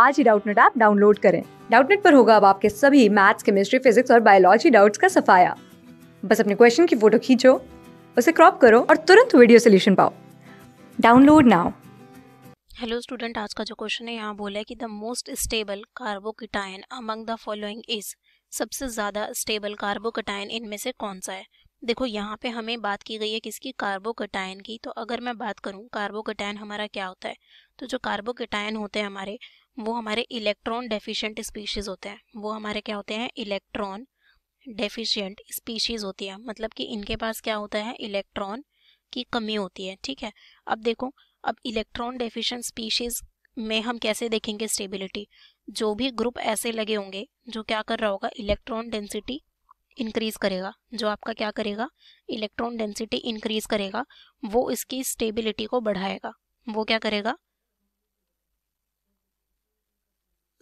आज ही Doubtnut app download करें डाउटनेट पर होगा अब आपके सभी मैथ्स केमिस्ट्री फिजिक्स और बायोलॉजी डाउट्स का सफाया बस अपने क्वेश्चन की फोटो खींचो उसे क्रॉप करो और तुरंत वीडियो सोल्यूशन पाओ डाउनलोड नाउ हेलो स्टूडेंट आज का जो क्वेश्चन है यहाँ बोला है कि the most stable carbocation among the following is सबसे ज़्यादा स्टेबल कार्बोकटाइन इनमें से कौन सा है देखो यहाँ पे हमें बात की गई है किसकी कार्बोकटाइन की तो अगर मैं बात करूँ कार्बोकटाइन हमारा क्या होता है तो जो कार्बोकटाइन होते हैं हमारे वो हमारे इलेक्ट्रॉन डेफिशिएंट स्पीशीज़ होते हैं वो हमारे क्या होते हैं इलेक्ट्रॉन डेफिशिएंट स्पीशीज़ होती है मतलब कि इनके पास क्या होता है इलेक्ट्रॉन की कमी होती है ठीक है अब देखो अब इलेक्ट्रॉन डेफिशिएंट स्पीशीज़ में हम कैसे देखेंगे स्टेबिलिटी जो भी ग्रुप ऐसे लगे होंगे जो क्या कर रहा होगा इलेक्ट्रॉन डेंसिटी इंक्रीज करेगा जो आपका क्या करेगा इलेक्ट्रॉन डेंसिटी इंक्रीज करेगा वो इसकी स्टेबिलिटी को बढ़ाएगा वो क्या करेगा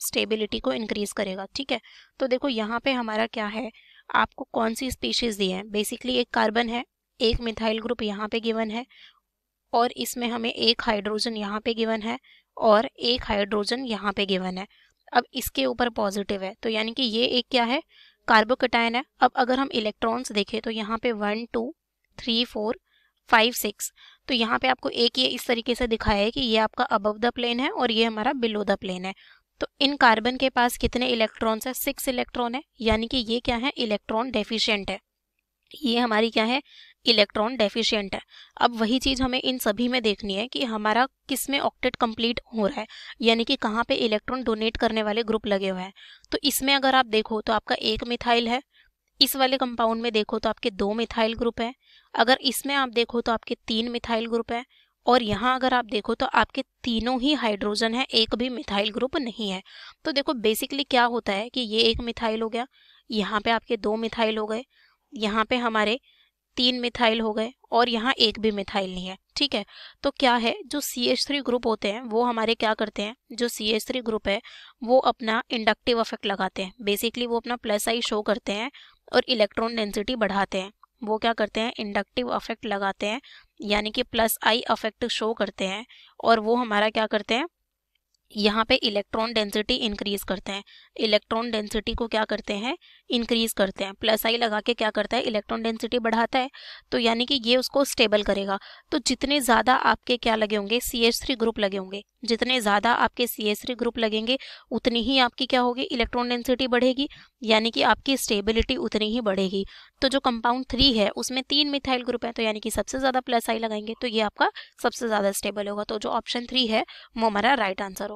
स्टेबिलिटी को इंक्रीज करेगा ठीक है तो देखो यहाँ पे हमारा क्या है आपको कौन सी स्पीशीज़ दी है बेसिकली एक कार्बन है एक मिथाइल ग्रुप यहाँ पे गिवन है और इसमें हमें एक हाइड्रोजन यहाँ पे गिवन है और एक हाइड्रोजन यहाँ पे गिवन है अब इसके ऊपर पॉजिटिव है तो यानी कि ये एक क्या है कार्बोकटाइन है अब अगर हम इलेक्ट्रॉन्स देखें तो यहाँ पे one two three four five six तो यहाँ पे आपको एक ये इस तरीके से दिखाया है कि ये आपका अबव द प्लेन है और ये हमारा बिलो द प्लेन है तो इन कार्बन के पास कितने इलेक्ट्रॉन्स है सिक्स इलेक्ट्रॉन है यानी कि ये क्या है इलेक्ट्रॉन डेफिशियंट है ये हमारी क्या है इलेक्ट्रॉन डेफिशियंट है अब वही चीज़ हमें इन सभी में देखनी है कि हमारा किस में ऑक्टेट कंप्लीट हो रहा है यानी कि कहाँ पे इलेक्ट्रॉन डोनेट करने वाले ग्रुप लगे हुए हैं तो इसमें अगर आप देखो तो आपका एक मिथाइल है इस वाले कंपाउंड में देखो तो आपके दो मिथाइल ग्रुप है अगर इसमें आप देखो तो आपके तीन मिथाइल ग्रुप है और यहाँ अगर आप देखो तो आपके तीनों ही हाइड्रोजन है एक भी मिथाइल ग्रुप नहीं है तो देखो बेसिकली क्या होता है कि ये एक मिथाइल हो गया यहाँ पे आपके दो मिथाइल हो गए यहाँ पे हमारे तीन मिथाइल हो गए और यहाँ एक भी मिथाइल नहीं है ठीक है तो क्या है जो सी एच थ्री ग्रुप होते हैं वो हमारे क्या करते हैं जो सी एच थ्री ग्रुप है वो अपना इंडक्टिव इफेक्ट लगाते हैं बेसिकली वो अपना प्लस आई शो करते हैं और इलेक्ट्रॉन डेंसिटी बढ़ाते हैं वो क्या करते हैं इंडक्टिव अफेक्ट लगाते हैं यानी कि प्लस आई अफेक्ट शो करते हैं और वो हमारा क्या करते हैं यहाँ पे इलेक्ट्रॉन डेंसिटी इंक्रीज करते हैं इलेक्ट्रॉन डेंसिटी को क्या करते हैं इंक्रीज करते हैं प्लस आई लगा के क्या करता है इलेक्ट्रॉन डेंसिटी बढ़ाता है तो यानी कि ये उसको स्टेबल करेगा तो जितने ज़्यादा आपके क्या लगे होंगे सी एस थ्री ग्रुप लगे होंगे जितने ज़्यादा आपके सी एस थ्री ग्रुप लगेंगे उतनी ही आपकी क्या होगी इलेक्ट्रॉन डेंसिटी बढ़ेगी यानी कि आपकी स्टेबिलिटी उतनी ही बढ़ेगी तो जो कंपाउंड थ्री है उसमें तीन मिथाइल ग्रुप है तो यानी कि सबसे ज़्यादा प्लस आई लगाएंगे तो ये आपका सबसे ज़्यादा स्टेबल होगा तो जो ऑप्शन थ्री है वो हमारा राइट आंसर होगा